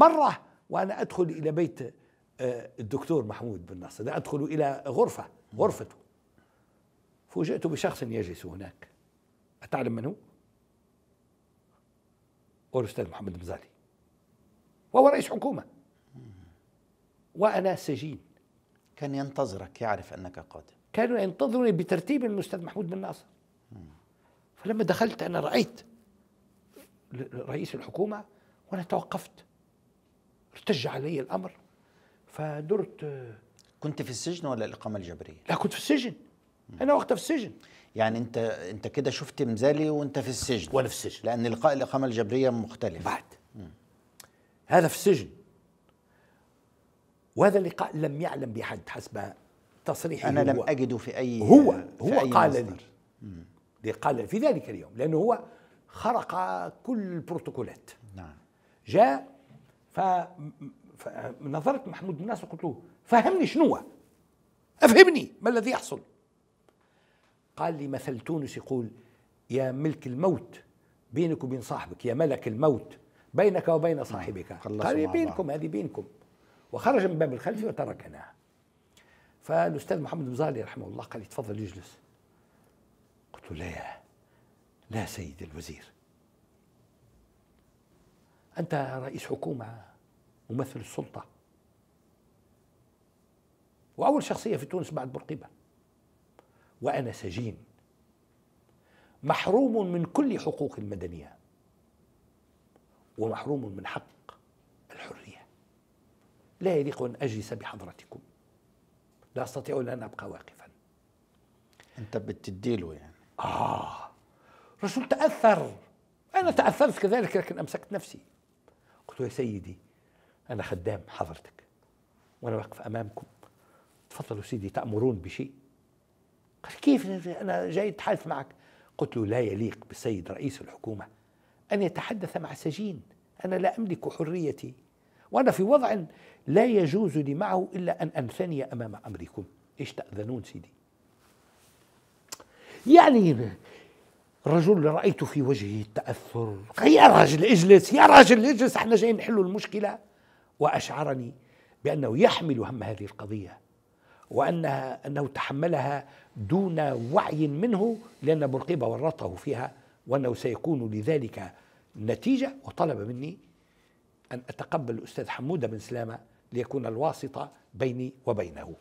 مرة وأنا أدخل إلى بيت آه، الدكتور محمود بن ناصر أدخل إلى غرفة غرفته فوجئت بشخص يجلس هناك أتعلم من هو؟ هو الأستاذ محمد الغزالي وهو رئيس حكومة وأنا سجين كان ينتظرك يعرف أنك قادم كانوا ينتظرني بترتيب الأستاذ محمود بن ناصر فلما دخلت أنا رأيت رئيس الحكومة وأنا توقفت ارتج علي الامر فدرت آه، كنت في السجن ولا الاقامه الجبريه؟ لا كنت في السجن انا وقتها في السجن يعني انت انت كده شفت مزالي وانت في السجن وانا في السجن لان لقاء الاقامه الجبريه مختلف بعد مم. هذا في السجن وهذا اللقاء لم يعلم بحد حسب تصريحه انا لم اجده في اي هو في هو أي قال مصدر. لي قال في ذلك اليوم لانه هو خرق كل البروتوكولات نعم جاء فنظرت محمود الناس وقلت له فهمني شنو افهمني ما الذي يحصل قال لي مثل تونس يقول يا ملك الموت بينك وبين صاحبك يا ملك الموت بينك وبين نعم. صاحبك قال لي بينكم هذه بينكم وخرج من باب الخلف وتركنا فالاستاذ محمد بزالي رحمه الله قال لي تفضل يجلس قلت له لا لا سيد الوزير أنت رئيس حكومة ممثل السلطة وأول شخصية في تونس بعد برقيبة وأنا سجين محروم من كل حقوق المدنية ومحروم من حق الحرية لا يليق أن أجلس بحضرتكم لا أستطيع أن أبقى واقفا أنت بتديله يعني آه رسول تأثر أنا تأثرت كذلك لكن أمسكت نفسي له يا سيدي أنا خدام حضرتك وأنا واقف أمامكم تفضلوا سيدي تأمرون بشيء قال كيف أنا جاي أتحدث معك قلت له لا يليق بالسيد رئيس الحكومة أن يتحدث مع سجين أنا لا أملك حريتي وأنا في وضع لا يجوز لي معه إلا أن أنثني أمام أمركم إيش تأذنون سيدي يعني الرجل رأيت في وجهه التأثر يا رجل اجلس يا رجل اجلس احنا جايين نحل المشكلة وأشعرني بأنه يحمل هم هذه القضية وأنها أنه تحملها دون وعي منه لأن برقيبة ورطه فيها وأنه سيكون لذلك نتيجة وطلب مني أن أتقبل الأستاذ حمودة بن سلامة ليكون الواسطة بيني وبينه